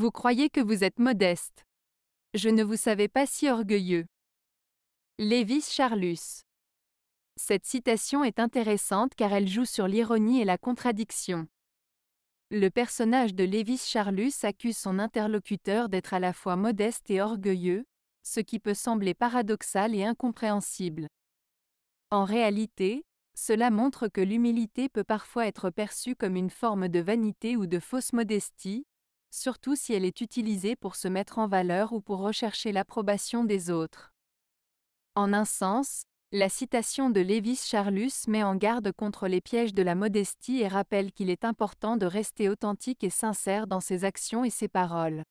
Vous croyez que vous êtes modeste. Je ne vous savais pas si orgueilleux. Lévis Charlus. Cette citation est intéressante car elle joue sur l'ironie et la contradiction. Le personnage de Lévis Charlus accuse son interlocuteur d'être à la fois modeste et orgueilleux, ce qui peut sembler paradoxal et incompréhensible. En réalité, cela montre que l'humilité peut parfois être perçue comme une forme de vanité ou de fausse modestie, surtout si elle est utilisée pour se mettre en valeur ou pour rechercher l'approbation des autres. En un sens, la citation de Lévis Charlus met en garde contre les pièges de la modestie et rappelle qu'il est important de rester authentique et sincère dans ses actions et ses paroles.